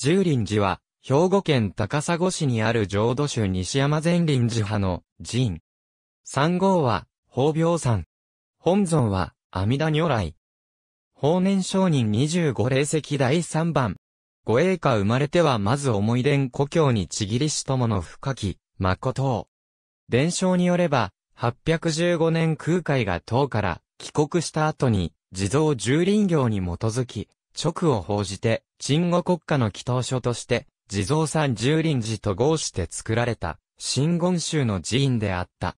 十輪寺は、兵庫県高砂市にある浄土宗西山善林寺派の寺三号は、法病山。本尊は、阿弥陀如来。法年上人二十五霊石第三番。護栄家生まれてはまず思い伝故郷にちぎりし友の深き、誠を。伝承によれば、815年空海が唐から帰国した後に、地蔵十輪行に基づき、直を報じて、鎮護国家の祈祷書として、地蔵山十輪寺と合して作られた、新言宗の寺院であった。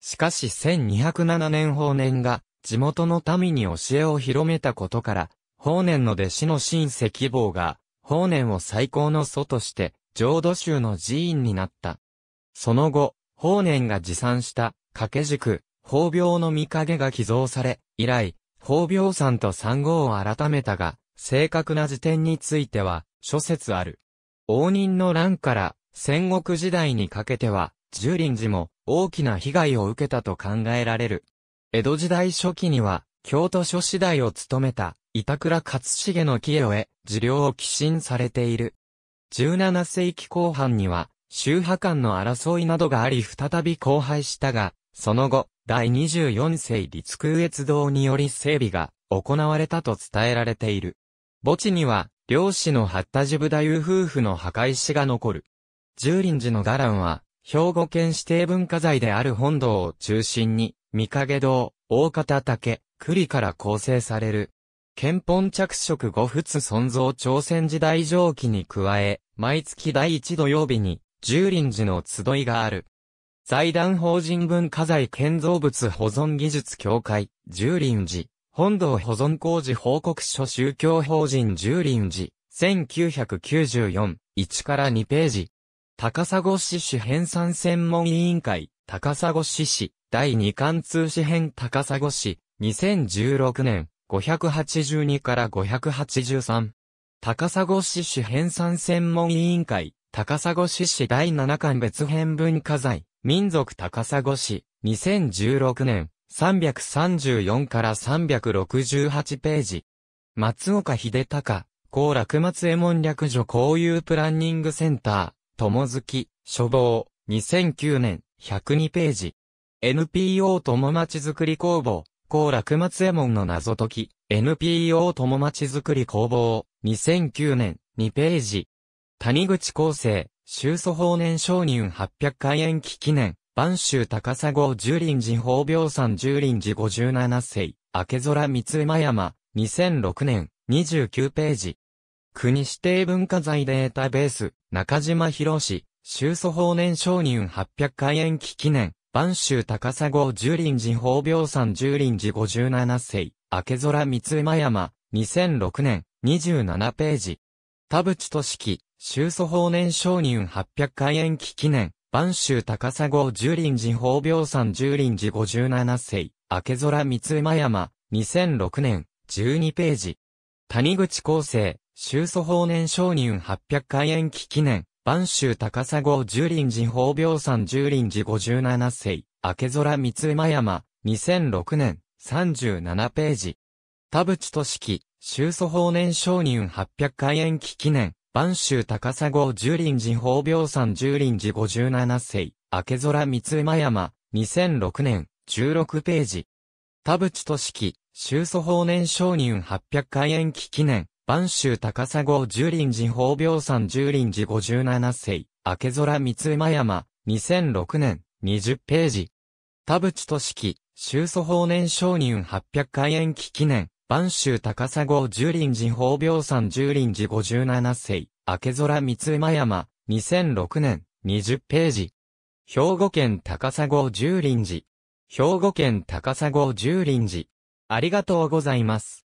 しかし1207年法年が、地元の民に教えを広めたことから、法年の弟子の親戚坊が、法年を最高の祖として、浄土宗の寺院になった。その後、法年が持参した、掛け軸、法病の見影が寄贈され、以来、法病山と三号を改めたが、正確な辞典については諸説ある。応仁の乱から戦国時代にかけては、十輪寺も大きな被害を受けたと考えられる。江戸時代初期には、京都諸次代を務めた板倉勝重の清へ治療を寄進されている。17世紀後半には、宗派間の争いなどがあり再び荒廃したが、その後、第24世立空越道により整備が行われたと伝えられている。墓地には、漁師の八田ジブ太夫夫婦の墓石が残る。十輪寺の伽藍は、兵庫県指定文化財である本堂を中心に、三影堂、大方竹、栗から構成される。憲本着色五仏尊造朝鮮時代上記に加え、毎月第一土曜日に、十輪寺の集いがある。財団法人文化財建造物保存技術協会、十輪寺、本堂保存工事報告書宗教法人十輪寺、1994、1から2ページ。高砂市市編産専門委員会、高砂市市、第2巻通市編高砂市、2016年、582から583。高砂市市編産専門委員会、高砂市市第7巻別編文化財、民族高砂市、2016年、334から368ページ。松岡秀隆、高楽松右衛門略女交友プランニングセンター、友月、書房、2009年、102ページ。NPO 友町づくり工房、高楽松右衛門の謎解き、NPO 友町づくり工房、2009年、2ページ。谷口厚生、修祖法年承認800回延期記念、万州高砂十輪寺法病山十輪寺五十七世、明空三馬山、2006年、29ページ。国指定文化財データベース、中島博士、修祖法年承認800回延期記念、万州高砂十輪寺法病山十輪寺五十七世、明空三馬山、2006年、27ページ。田淵俊樹、修祖法年承認800回延期記念、播州高砂十輪寺法病山十輪寺五十七世、明空三馬山、2006年、12ページ。谷口厚生、修祖法年承認800回延期記念、播州高砂十輪寺法病山十輪寺五十七世、明空三馬山、2006年、37ページ。田淵俊樹、修祖法年承認800回延期記念、万州高砂十輪寺法病山十輪寺五十七世、明空三馬山、2006年、16ページ。田淵俊樹、修祖法年承認800回延期記念、万州高砂十輪寺法病山十輪寺五十七世、明空三馬山、2006年、20ページ。田淵俊樹、修祖法年承認800回延期記念、播州高砂十輪寺法病山十輪寺57世、明空三馬山、2006年、20ページ。兵庫県高砂十輪寺。兵庫県高砂十輪寺。ありがとうございます。